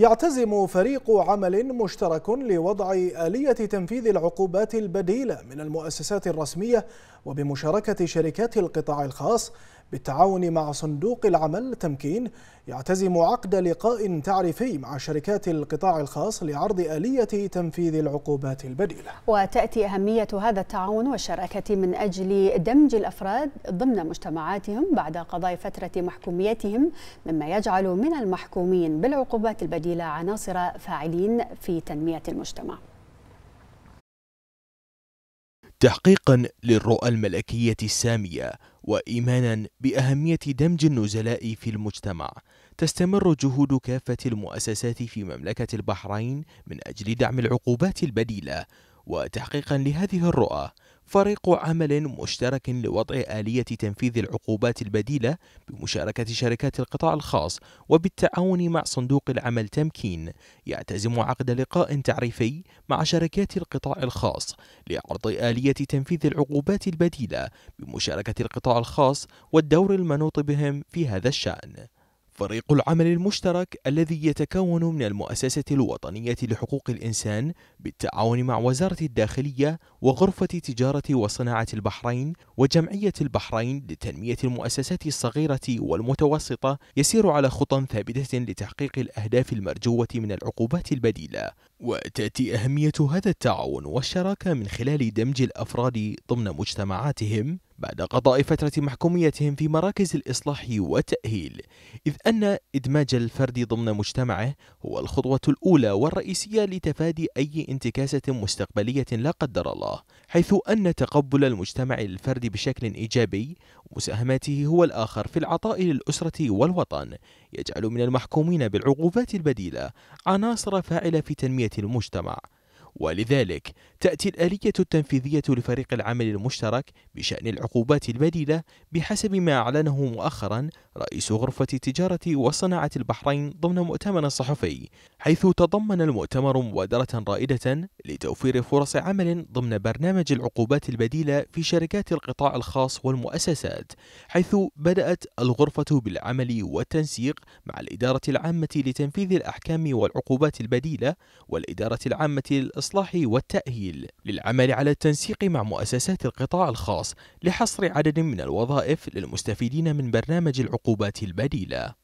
يعتزم فريق عمل مشترك لوضع آلية تنفيذ العقوبات البديلة من المؤسسات الرسمية وبمشاركة شركات القطاع الخاص بالتعاون مع صندوق العمل تمكين يعتزم عقد لقاء تعريفي مع شركات القطاع الخاص لعرض آلية تنفيذ العقوبات البديلة وتأتي أهمية هذا التعاون والشراكة من أجل دمج الأفراد ضمن مجتمعاتهم بعد قضاء فترة محكوميتهم مما يجعل من المحكومين بالعقوبات البديلة عناصر فاعلين في تنمية المجتمع تحقيقا للرؤى الملكية السامية وإيمانا بأهمية دمج النزلاء في المجتمع تستمر جهود كافة المؤسسات في مملكة البحرين من أجل دعم العقوبات البديلة وتحقيقا لهذه الرؤى فريق عمل مشترك لوضع آلية تنفيذ العقوبات البديلة بمشاركة شركات القطاع الخاص وبالتعاون مع صندوق العمل تمكين يعتزم عقد لقاء تعريفي مع شركات القطاع الخاص لعرض آلية تنفيذ العقوبات البديلة بمشاركة القطاع الخاص والدور المنوط بهم في هذا الشأن فريق العمل المشترك الذي يتكون من المؤسسة الوطنية لحقوق الإنسان بالتعاون مع وزارة الداخلية وغرفة تجارة وصناعة البحرين وجمعية البحرين لتنمية المؤسسات الصغيرة والمتوسطة يسير على خطى ثابتة لتحقيق الأهداف المرجوة من العقوبات البديلة وتأتي أهمية هذا التعاون والشراكة من خلال دمج الأفراد ضمن مجتمعاتهم بعد قضاء فترة محكوميتهم في مراكز الإصلاح والتأهيل إذ أن إدماج الفرد ضمن مجتمعه هو الخطوة الأولى والرئيسية لتفادي أي انتكاسة مستقبلية لا قدر الله حيث أن تقبل المجتمع للفرد بشكل إيجابي ومساهمته هو الآخر في العطاء للأسرة والوطن يجعل من المحكومين بالعقوبات البديلة عناصر فاعلة في تنمية المجتمع ولذلك تأتي الآلية التنفيذية لفريق العمل المشترك بشأن العقوبات البديلة بحسب ما أعلنه مؤخرا رئيس غرفة التجارة وصناعة البحرين ضمن مؤتمر صحفي حيث تضمن المؤتمر مبادرة رائدة لتوفير فرص عمل ضمن برنامج العقوبات البديلة في شركات القطاع الخاص والمؤسسات حيث بدأت الغرفة بالعمل والتنسيق مع الإدارة العامة لتنفيذ الأحكام والعقوبات البديلة والإدارة العامة الإصلاح والتأهيل للعمل على التنسيق مع مؤسسات القطاع الخاص لحصر عدد من الوظائف للمستفيدين من برنامج العقوبات البديلة